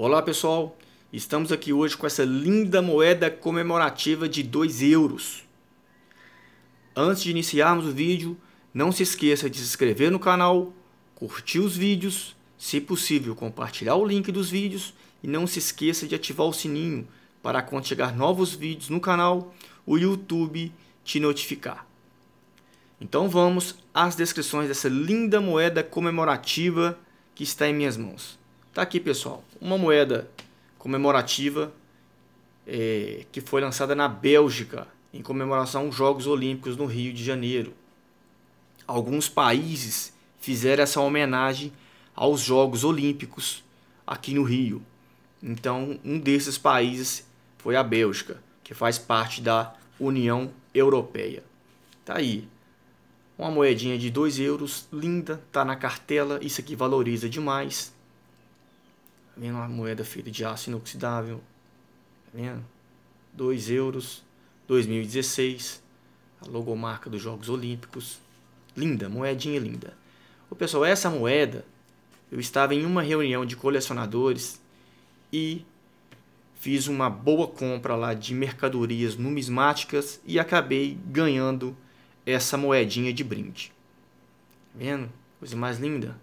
Olá pessoal, estamos aqui hoje com essa linda moeda comemorativa de 2 euros. Antes de iniciarmos o vídeo, não se esqueça de se inscrever no canal, curtir os vídeos, se possível compartilhar o link dos vídeos e não se esqueça de ativar o sininho para quando chegar novos vídeos no canal, o YouTube te notificar. Então vamos às descrições dessa linda moeda comemorativa que está em minhas mãos. Tá aqui, pessoal, uma moeda comemorativa é, que foi lançada na Bélgica em comemoração aos Jogos Olímpicos no Rio de Janeiro. Alguns países fizeram essa homenagem aos Jogos Olímpicos aqui no Rio. Então, um desses países foi a Bélgica, que faz parte da União Europeia. Tá aí. Uma moedinha de 2 euros, linda, tá na cartela, isso aqui valoriza demais. Vendo uma moeda feita de aço inoxidável. Tá vendo? 2 euros. 2016. A logomarca dos Jogos Olímpicos. Linda, moedinha linda. O pessoal, essa moeda. Eu estava em uma reunião de colecionadores e fiz uma boa compra lá de mercadorias numismáticas e acabei ganhando essa moedinha de brinde. Tá vendo? Coisa mais linda.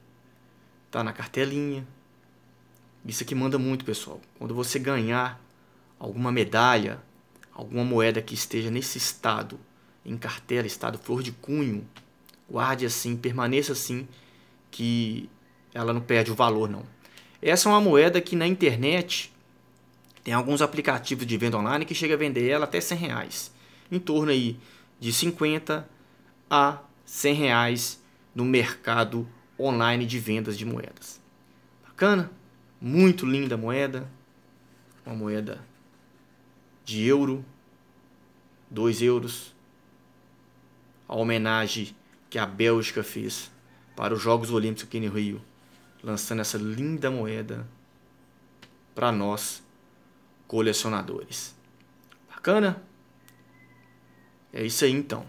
Tá na cartelinha. Isso aqui manda muito, pessoal. Quando você ganhar alguma medalha, alguma moeda que esteja nesse estado, em cartela, estado flor de cunho, guarde assim, permaneça assim, que ela não perde o valor, não. Essa é uma moeda que na internet tem alguns aplicativos de venda online que chega a vender ela até 100 reais. Em torno aí de 50 a 100 reais no mercado online de vendas de moedas. Bacana? Muito linda moeda. Uma moeda de euro. 2 euros. A homenagem que a Bélgica fez para os Jogos Olímpicos aqui no Rio. Lançando essa linda moeda para nós, colecionadores. Bacana? É isso aí então.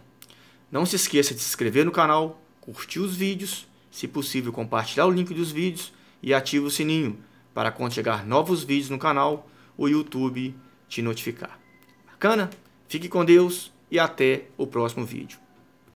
Não se esqueça de se inscrever no canal, curtir os vídeos, se possível compartilhar o link dos vídeos e ative o sininho para quando chegar novos vídeos no canal, o YouTube te notificar. Bacana? Fique com Deus e até o próximo vídeo.